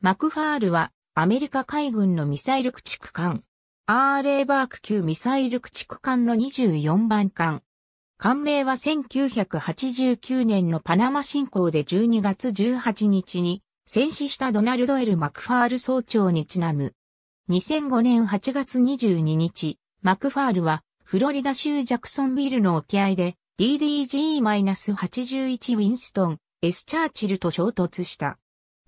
マクファールはアメリカ海軍のミサイル駆逐艦。RA バーク級ミサイル駆逐艦の24番艦。艦名は1989年のパナマ侵攻で12月18日に戦死したドナルド・エル・マクファール総長にちなむ。2005年8月22日、マクファールはフロリダ州ジャクソンビルの沖合で DDG-81 ウィンストン、S チャーチルと衝突した。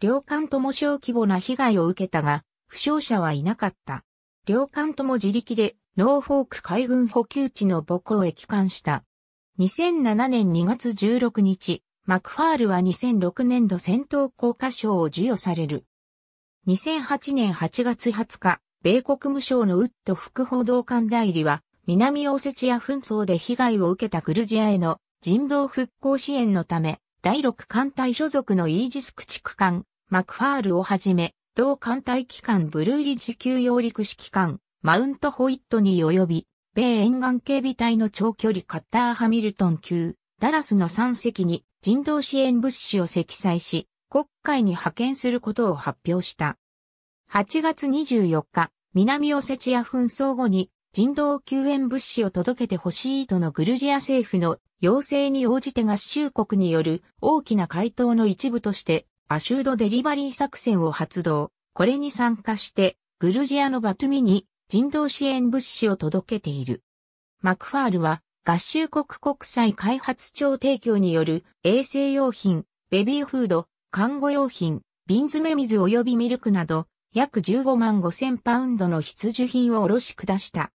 両艦とも小規模な被害を受けたが、負傷者はいなかった。両艦とも自力でノーフォーク海軍補給地の母港へ帰還した。2007年2月16日、マクファールは2006年度戦闘効果賞を授与される。2008年8月20日、米国務省のウッド副報道官代理は、南オセチア紛争で被害を受けたクルジアへの人道復興支援のため、第6艦隊所属のイージス駆逐艦マクファールをはじめ、同艦隊機関ブルーリジ級揚陸式艦、マウントホイットに及び、米沿岸警備隊の長距離カッターハミルトン級、ダラスの3隻に人道支援物資を積載し、国会に派遣することを発表した。8月24日、南オセチア紛争後に人道救援物資を届けてほしいとのグルジア政府の要請に応じて合衆国による大きな回答の一部としてアシュードデリバリー作戦を発動。これに参加して、グルジアのバトゥミに人道支援物資を届けている。マクファールは、合衆国国際開発庁提供による衛生用品、ベビーフード、看護用品、瓶詰め水及びミルクなど、約15万5千パウンドの必需品を卸し下した。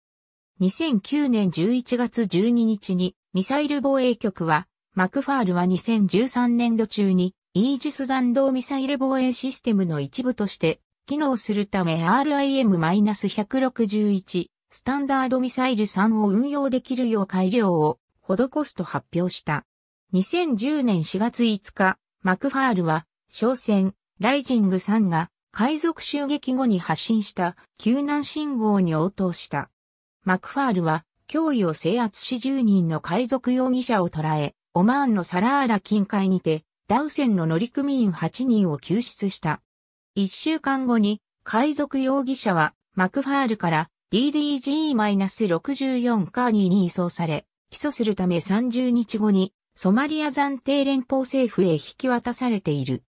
2009年11月12日にミサイル防衛局は、マクファールは2013年度中にイージス弾道ミサイル防衛システムの一部として機能するため RIM-161 スタンダードミサイル3を運用できるよう改良を施すと発表した。2010年4月5日、マクファールは、商船、ライジング3が、海賊襲撃後に発信した救難信号に応答した。マクファールは、脅威を制圧し10人の海賊容疑者を捕らえ、オマーンのサラーラ近海にて、ダウセンの乗組員8人を救出した。1週間後に、海賊容疑者は、マクファールから DDG-64 カーニーに移送され、起訴するため30日後に、ソマリア暫定連邦政府へ引き渡されている。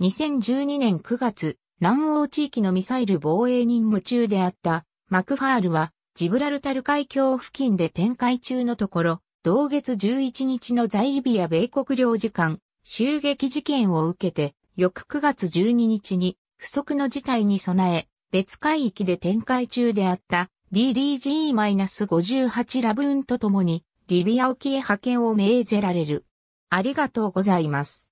2012年9月、南欧地域のミサイル防衛任務中であったマクファールはジブラルタル海峡付近で展開中のところ、同月11日の在リビア米国領事館襲撃事件を受けて、翌9月12日に、不測の事態に備え、別海域で展開中であった DDG-58 ラブーンとともに、リビア沖へ派遣を命ぜられる。ありがとうございます。